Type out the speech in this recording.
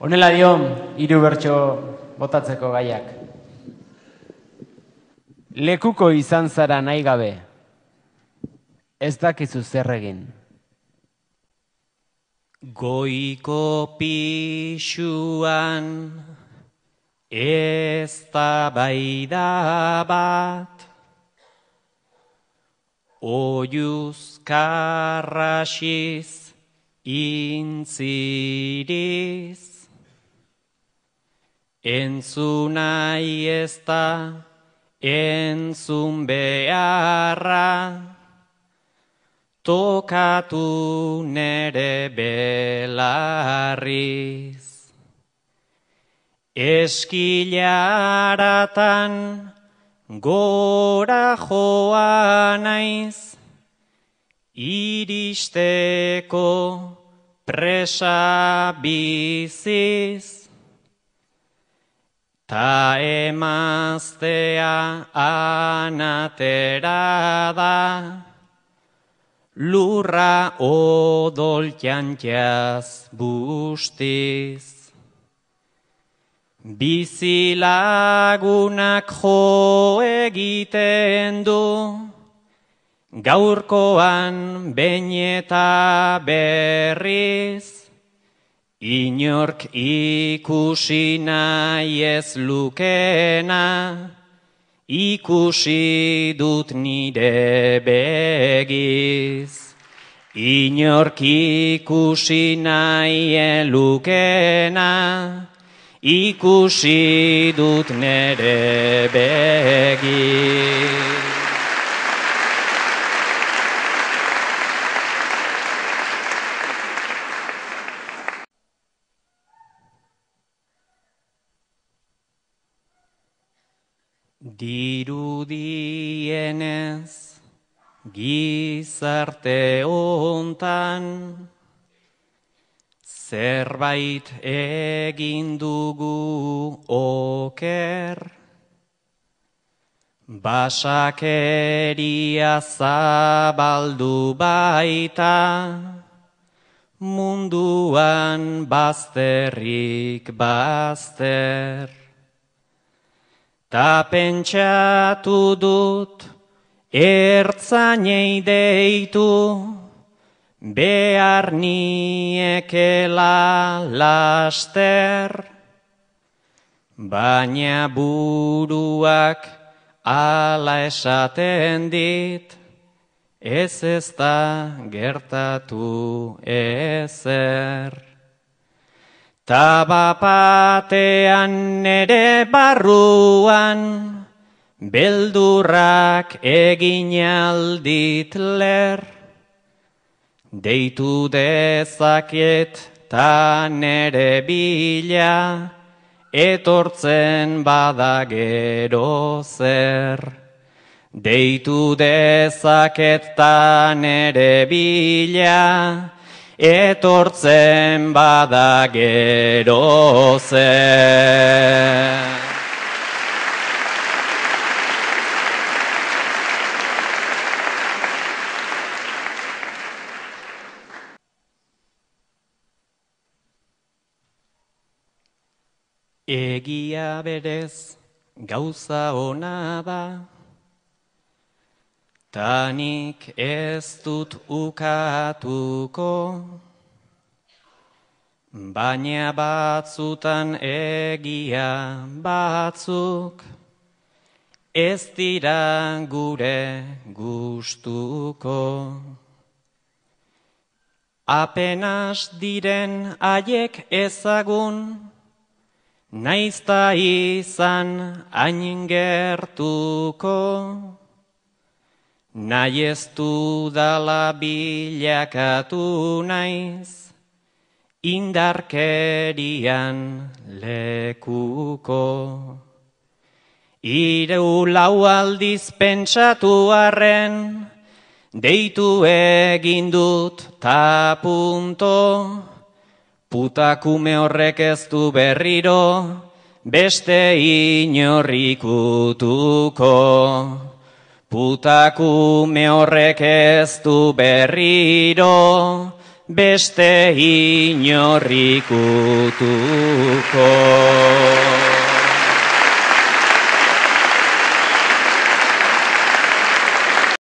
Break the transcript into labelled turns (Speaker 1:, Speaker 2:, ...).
Speaker 1: Honela dio hiru bertso botatzeko gaiak. Lekuko izan zara nahi gabe. Ez dakizu zer egin. Goiko pixuan ez da bat Oiuz karrasiz intziriz entzunai ezta, entzun beharra, tokatu nere belarriz. Eskilaratan gora joa naiz, iristeko presa biziz. Ta emaztea anatera da, lurra odol jantiaz bustiz. Bizilagunak jo egiten du, gaurkoan bain berriz, Inork ikusi nahi ez lukena, ikusi dut nire begiz. Inork ikusi nahi elukena, ikusi dut nire begiz. Dirudienez gizarte hontan zerbait egin dugu oker Basakeria zabaldu baita munduan bazterrik bazter. Ta pentsatu dut ertzainei deitu behar niekela laster. Baina buruak ala esaten dit, ez ez da gertatu ezer. Tabapatean nere barruan, beldurrak egin aldit ler, deitu dezaket ta nere bila, etortzen badagero zer. Deitu dezaket ta nere bila, etortzen bada gero Egia berez gauza ona da, Tanik ez dut ukatuko, baina batzutan egia batzuk, ez dira gure gustuko. Apenas diren haiek ezagun, naizta izan hain gertuko. Nahi ez du bilakatu naiz, indarkerian lekuko. Ireu lau aldiz pentsatu arren, deitu egin dut ta punto. Putakume horrek ez du berriro, beste inorrikutuko. Putakume horrek ez du berriro beste inorrikutuko.